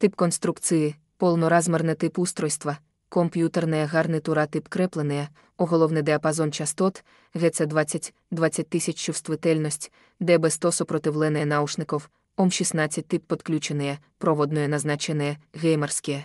Тип конструкції, повноразмерне тип устройства, комп'ютерна гарнитура тип креплення, оголовний діапазон частот, ГЦ 20, 20 тисяч чувствительність, ДБ 100 супротивлене наушников, ОМ 16 тип подключення, проводное назначення, геймерське.